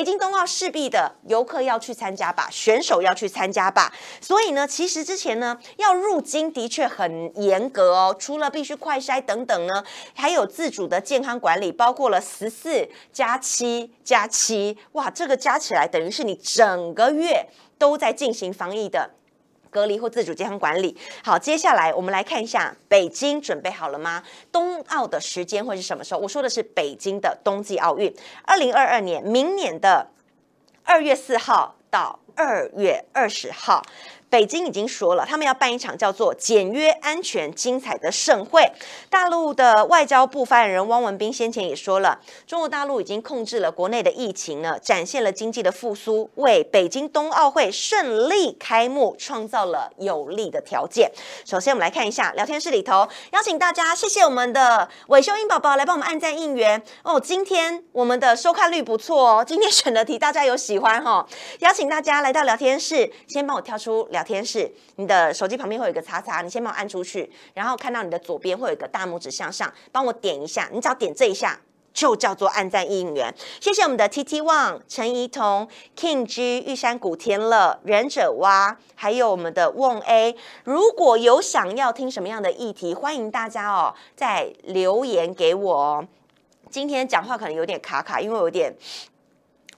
北京冬奥势必的游客要去参加吧，选手要去参加吧，所以呢，其实之前呢要入京的确很严格哦，除了必须快筛等等呢，还有自主的健康管理，包括了十四加七加七，哇，这个加起来等于是你整个月都在进行防疫的。隔离或自主健康管理。好，接下来我们来看一下北京准备好了吗？冬奥的时间会是什么时候？我说的是北京的冬季奥运，二零二二年明年的二月四号到二月二十号。北京已经说了，他们要办一场叫做“简约、安全、精彩”的盛会。大陆的外交部发言人汪文斌先前也说了，中国大陆已经控制了国内的疫情呢，展现了经济的复苏，为北京冬奥会顺利开幕创造了有利的条件。首先，我们来看一下聊天室里头，邀请大家，谢谢我们的韦秀英宝宝来帮我们按赞应援哦。今天我们的收看率不错哦，今天选择题大家有喜欢哈？邀请大家来到聊天室，先帮我挑出小天使，你的手机旁边会有一个叉叉，你先帮我按出去，然后看到你的左边会有一个大拇指向上，帮我点一下，你只要点这一下就叫做按赞应援。谢谢我们的 T T 旺、陈怡彤、King G、玉山古天乐、忍者蛙，还有我们的 Wong A。如果有想要听什么样的议题，欢迎大家哦，在留言给我。哦。今天讲话可能有点卡卡，因为有点。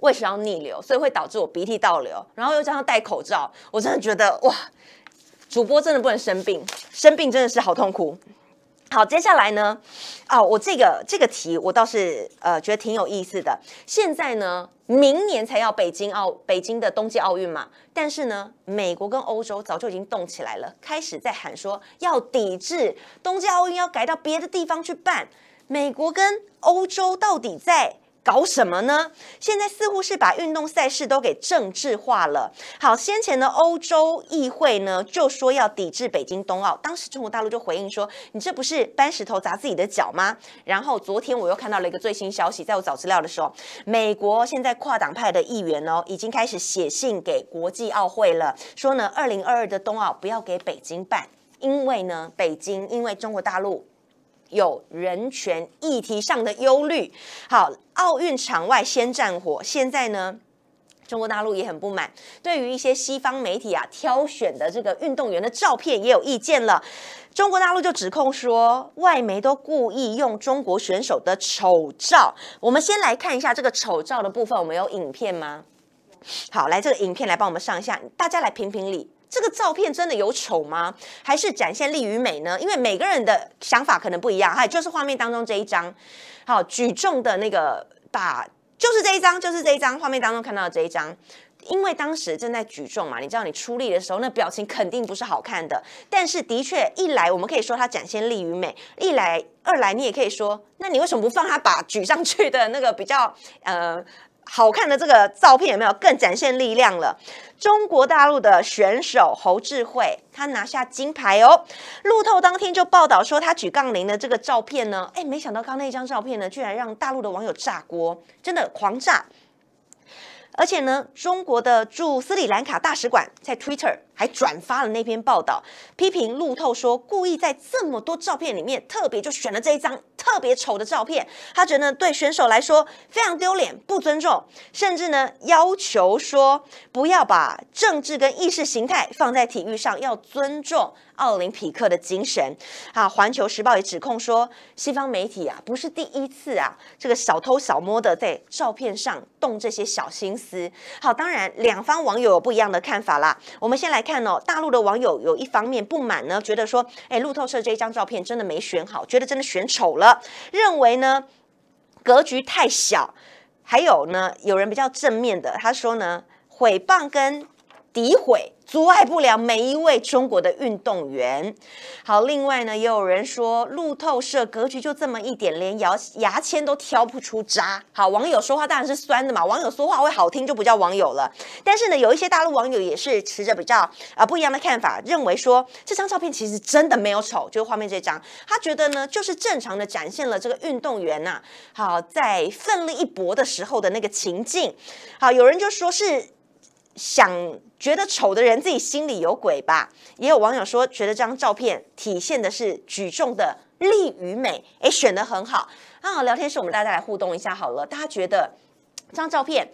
为什么要逆流？所以会导致我鼻涕倒流，然后又加上戴口罩。我真的觉得哇，主播真的不能生病，生病真的是好痛苦。好，接下来呢？哦，我这个这个题我倒是呃觉得挺有意思的。现在呢，明年才要北京奥北京的冬季奥运嘛，但是呢，美国跟欧洲早就已经动起来了，开始在喊说要抵制冬季奥运，要改到别的地方去办。美国跟欧洲到底在？搞什么呢？现在似乎是把运动赛事都给政治化了。好，先前的欧洲议会呢就说要抵制北京冬奥，当时中国大陆就回应说，你这不是搬石头砸自己的脚吗？然后昨天我又看到了一个最新消息，在我找资料的时候，美国现在跨党派的议员哦已经开始写信给国际奥会了，说呢，二零二二的冬奥不要给北京办，因为呢，北京因为中国大陆有人权议题上的忧虑。好。奥运场外先战火，现在呢，中国大陆也很不满，对于一些西方媒体啊挑选的这个运动员的照片也有意见了。中国大陆就指控说，外媒都故意用中国选手的丑照。我们先来看一下这个丑照的部分，我们有影片吗？好，来这个影片来帮我们上一下，大家来评评理。这个照片真的有丑吗？还是展现力与美呢？因为每个人的想法可能不一样。哈，就是画面当中这一张，好，举重的那个把，就是这一张，就是这一张画面当中看到的这一张。因为当时正在举重嘛，你知道你出力的时候，那表情肯定不是好看的。但是的确，一来我们可以说它展现力与美；一来，二来你也可以说，那你为什么不放他把举上去的那个比较呃？好看的这个照片有没有更展现力量了？中国大陆的选手侯智慧，他拿下金牌哦。路透当天就报道说，他举杠铃的这个照片呢，哎，没想到刚那张照片呢，居然让大陆的网友炸锅，真的狂炸。而且呢，中国的驻斯里兰卡大使馆在 Twitter。还转发了那篇报道，批评路透说故意在这么多照片里面特别就选了这一张特别丑的照片，他觉得对选手来说非常丢脸、不尊重，甚至呢要求说不要把政治跟意识形态放在体育上，要尊重奥林匹克的精神。啊，《环球时报也指控说西方媒体啊不是第一次啊这个小偷小摸的在照片上动这些小心思。好，当然两方网友有不一样的看法啦，我们先来看。看哦，大陆的网友有一方面不满呢，觉得说，哎，路透社这一张照片真的没选好，觉得真的选丑了，认为呢格局太小。还有呢，有人比较正面的，他说呢，诽谤跟诋毁。阻碍不了每一位中国的运动员。好，另外呢，也有人说路透社格局就这么一点，连牙牙签都挑不出渣。好，网友说话当然是酸的嘛，网友说话会好听就不叫网友了。但是呢，有一些大陆网友也是持着比较啊不一样的看法，认为说这张照片其实真的没有丑，就是画面这张，他觉得呢就是正常的展现了这个运动员呐，好在奋力一搏的时候的那个情境。好，有人就说是。想觉得丑的人自己心里有鬼吧？也有网友说觉得这张照片体现的是举重的力与美，哎，选的很好啊！聊天室我们大家来互动一下好了，大家觉得这张照片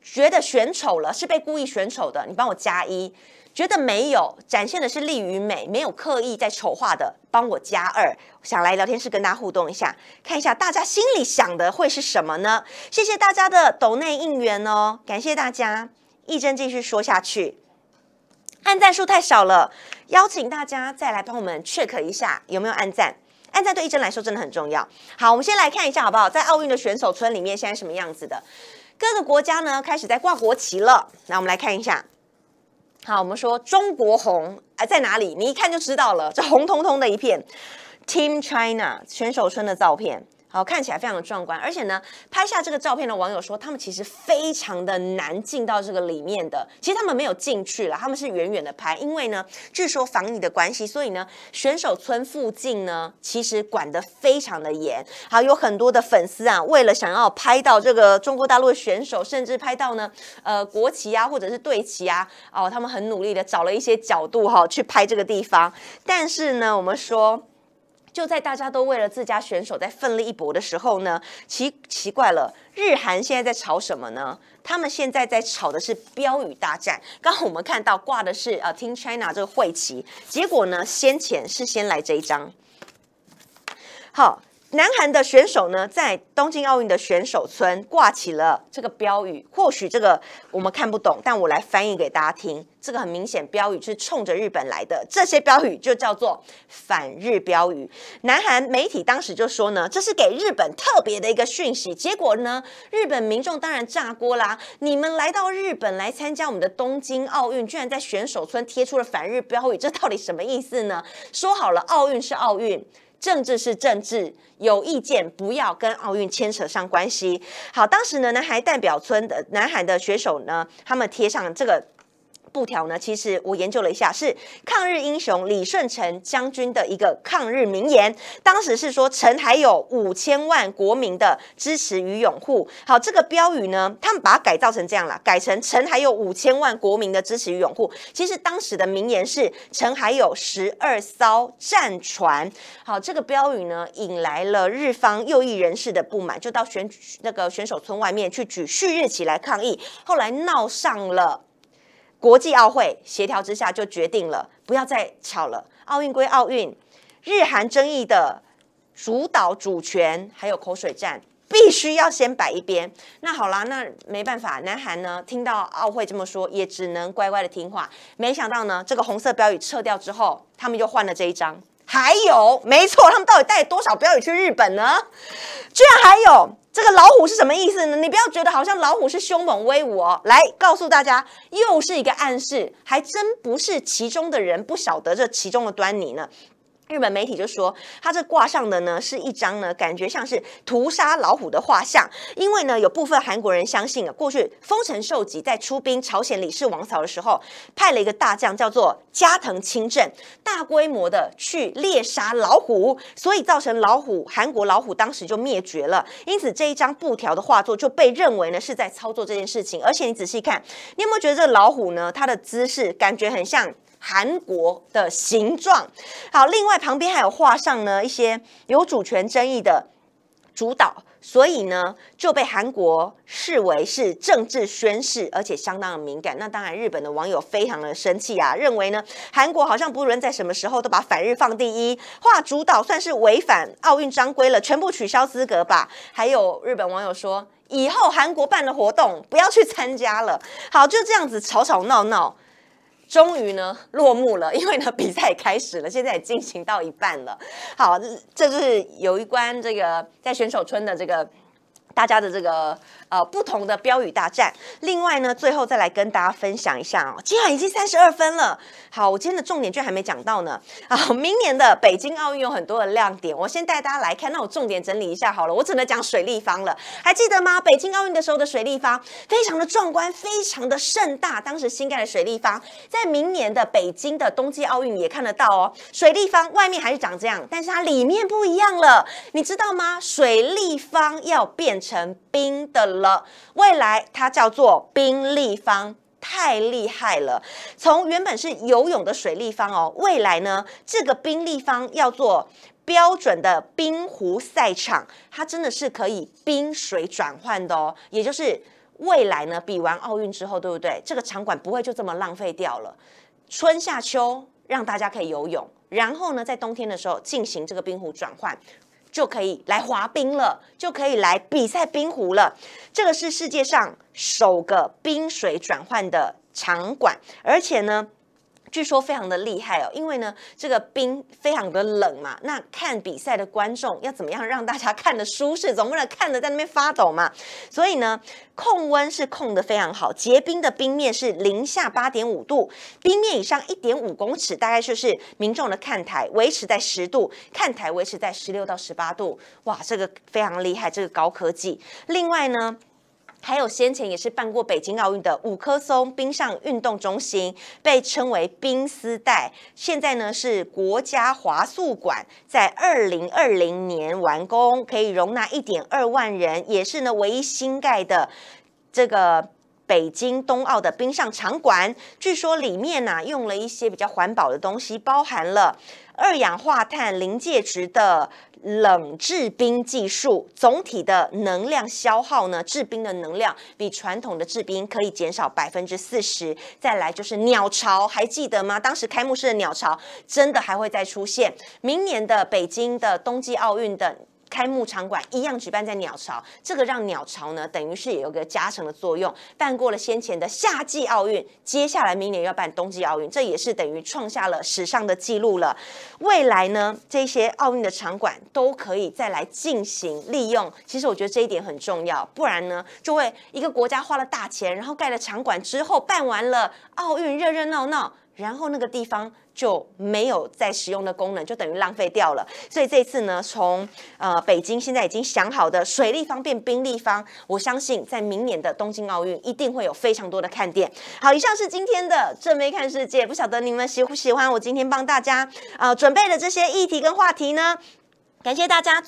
觉得选丑了是被故意选丑的，你帮我加一；觉得没有展现的是力与美，没有刻意在丑化的，帮我加二。想来聊天室跟大家互动一下，看一下大家心里想的会是什么呢？谢谢大家的抖内应援哦，感谢大家。一真继续说下去，按赞数太少了，邀请大家再来帮我们 check 一下有没有按赞？按赞对一真来说真的很重要。好，我们先来看一下好不好？在奥运的选手村里面现在什么样子的？各个国家呢开始在挂国旗了。那我们来看一下。好，我们说中国红啊在哪里？你一看就知道了，这红彤彤的一片。Team China 选手村的照片。好，看起来非常的壮观，而且呢，拍下这个照片的网友说，他们其实非常的难进到这个里面的。其实他们没有进去了，他们是远远的拍，因为呢，据说防你的关系，所以呢，选手村附近呢，其实管得非常的严。好，有很多的粉丝啊，为了想要拍到这个中国大陆的选手，甚至拍到呢，呃，国旗啊，或者是队旗啊，哦，他们很努力的找了一些角度哈，去拍这个地方。但是呢，我们说。就在大家都为了自家选手在奋力一搏的时候呢，奇奇怪了，日韩现在在吵什么呢？他们现在在吵的是标语大战。刚我们看到挂的是呃 Team China 这个会旗，结果呢，先前是先来这一张，好。南韩的选手呢，在东京奥运的选手村挂起了这个标语，或许这个我们看不懂，但我来翻译给大家听。这个很明显，标语是冲着日本来的。这些标语就叫做反日标语。南韩媒体当时就说呢，这是给日本特别的一个讯息。结果呢，日本民众当然炸锅啦！你们来到日本来参加我们的东京奥运，居然在选手村贴出了反日标语，这到底什么意思呢？说好了，奥运是奥运。政治是政治，有意见不要跟奥运牵扯上关系。好，当时呢，南海代表村的南海的选手呢，他们贴上这个。布条呢？其实我研究了一下，是抗日英雄李顺成将军的一个抗日名言。当时是说“臣还有五千万国民的支持与拥护”。好，这个标语呢，他们把它改造成这样了，改成“臣还有五千万国民的支持与拥护”。其实当时的名言是“臣还有十二艘战船”。好，这个标语呢，引来了日方右翼人士的不满，就到选那个选手村外面去举旭日旗来抗议。后来闹上了。国际奥会协调之下，就决定了不要再吵了。奥运归奥运，日韩争议的主导主权还有口水战，必须要先摆一边。那好啦，那没办法，南韩呢听到奥会这么说，也只能乖乖的听话。没想到呢，这个红色标语撤掉之后，他们就换了这一张。还有，没错，他们到底带多少标语去日本呢？居然还有这个老虎是什么意思呢？你不要觉得好像老虎是凶猛威武哦，来告诉大家，又是一个暗示，还真不是其中的人不晓得这其中的端倪呢。日本媒体就说，他这挂上的呢是一张呢，感觉像是屠杀老虎的画像。因为呢，有部分韩国人相信啊，过去丰臣秀吉在出兵朝鲜李氏王朝的时候，派了一个大将叫做加藤清正，大规模的去猎杀老虎，所以造成老虎韩国老虎当时就灭绝了。因此，这一张布条的画作就被认为呢是在操作这件事情。而且，你仔细看，你有没有觉得这老虎呢，它的姿势感觉很像？韩国的形状，好，另外旁边还有画上呢一些有主权争议的主导，所以呢就被韩国视为是政治宣示，而且相当的敏感。那当然，日本的网友非常的生气啊，认为呢韩国好像不论在什么时候都把反日放第一，画主导算是违反奥运章规了，全部取消资格吧。还有日本网友说，以后韩国办的活动不要去参加了。好，就这样子吵吵闹闹。终于呢，落幕了，因为呢，比赛开始了，现在也进行到一半了。好，这是有一关这个在选手村的这个。大家的这个呃不同的标语大战，另外呢，最后再来跟大家分享一下哦，今晚已经三十二分了。好，我今天的重点居然还没讲到呢。好，明年的北京奥运有很多的亮点，我先带大家来看，那我重点整理一下好了。我只能讲水立方了，还记得吗？北京奥运的时候的水立方非常的壮观，非常的盛大，当时新盖的水立方，在明年的北京的冬季奥运也看得到哦。水立方外面还是长这样，但是它里面不一样了，你知道吗？水立方要变。成冰的了，未来它叫做冰立方，太厉害了。从原本是游泳的水立方哦，未来呢，这个冰立方要做标准的冰湖赛场，它真的是可以冰水转换的哦。也就是未来呢，比完奥运之后，对不对？这个场馆不会就这么浪费掉了，春夏秋让大家可以游泳，然后呢，在冬天的时候进行这个冰湖转换。就可以来滑冰了，就可以来比赛冰壶了。这个是世界上首个冰水转换的场馆，而且呢。据说非常的厉害哦，因为呢，这个冰非常的冷嘛，那看比赛的观众要怎么样让大家看的舒适，总不能看着在那边发抖嘛，所以呢，控温是控的非常好，结冰的冰面是零下八点五度，冰面以上一点五公尺，大概就是民众的看台，维持在十度，看台维持在十六到十八度，哇，这个非常厉害，这个高科技，另外呢。还有先前也是办过北京奥运的五棵松冰上运动中心，被称为冰丝带。现在呢是国家华速馆，在二零二零年完工，可以容纳一点二万人，也是呢唯一新盖的这个北京冬奥的冰上场馆。据说里面呢用了一些比较环保的东西，包含了。二氧化碳临界值的冷制冰技术，总体的能量消耗呢？制冰的能量比传统的制冰可以减少百分之四十。再来就是鸟巢，还记得吗？当时开幕式的鸟巢真的还会再出现，明年的北京的冬季奥运等。开幕场馆一样举办在鸟巢，这个让鸟巢呢等于是有个加成的作用。办过了先前的夏季奥运，接下来明年要办冬季奥运，这也是等于创下了史上的记录了。未来呢，这些奥运的场馆都可以再来进行利用。其实我觉得这一点很重要，不然呢就会一个国家花了大钱，然后盖了场馆之后，办完了奥运热热闹闹，然后那个地方。就没有再使用的功能，就等于浪费掉了。所以这次呢，从呃北京现在已经想好的水立方变冰立方，我相信在明年的东京奥运一定会有非常多的看点。好，以上是今天的正妹看世界，不晓得你们喜不喜欢我今天帮大家呃准备的这些议题跟话题呢？感谢大家。